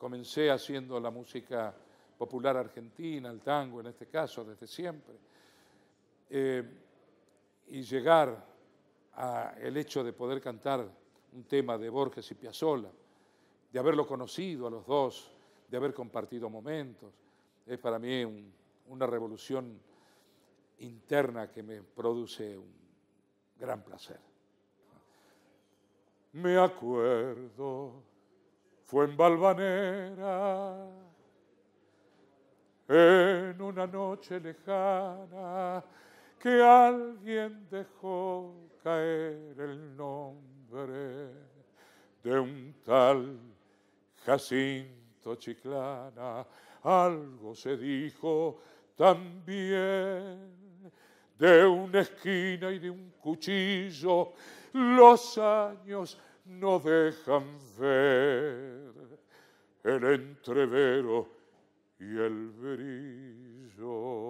Comencé haciendo la música popular argentina, el tango en este caso, desde siempre. Eh, y llegar al hecho de poder cantar un tema de Borges y Piazzolla, de haberlo conocido a los dos, de haber compartido momentos, es para mí una revolución interna que me produce un gran placer. Me acuerdo fue en Valvanera, en una noche lejana, que alguien dejó caer el nombre de un tal Jacinto Chiclana. Algo se dijo también de una esquina y de un cuchillo, los años no dejan ver el entrevero y el brillo.